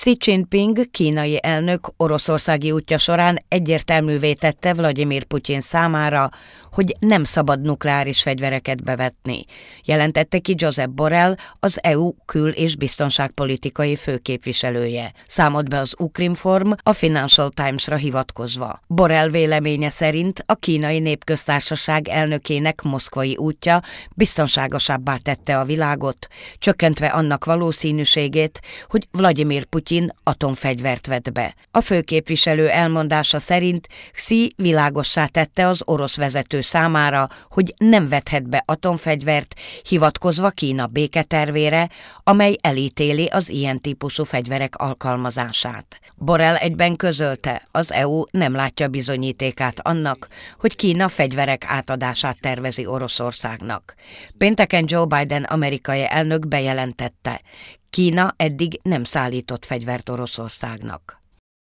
Xi Jinping kínai elnök oroszországi útja során egyértelművé tette Vladimir Putyin számára, hogy nem szabad nukleáris fegyvereket bevetni, jelentette ki Joseph Borrell, az EU kül- és biztonságpolitikai főképviselője. Számolt be az Ukrinform a Financial Times-ra hivatkozva. Borrell véleménye szerint a kínai népköztársaság elnökének moszkvai útja biztonságosabbá tette a világot, csökkentve annak valószínűségét, hogy Vladimir Putyin Putyin atomfegyvert vett be. A főképviselő elmondása szerint Xi világossá tette az orosz vezető számára, hogy nem vethet be atomfegyvert, hivatkozva Kína béketervére, amely elítéli az ilyen típusú fegyverek alkalmazását. Borel egyben közölte, az EU nem látja bizonyítékát annak, hogy Kína fegyverek átadását tervezi Oroszországnak. Pénteken Joe Biden amerikai elnök bejelentette, Kína eddig nem szállított fegyvert Oroszországnak.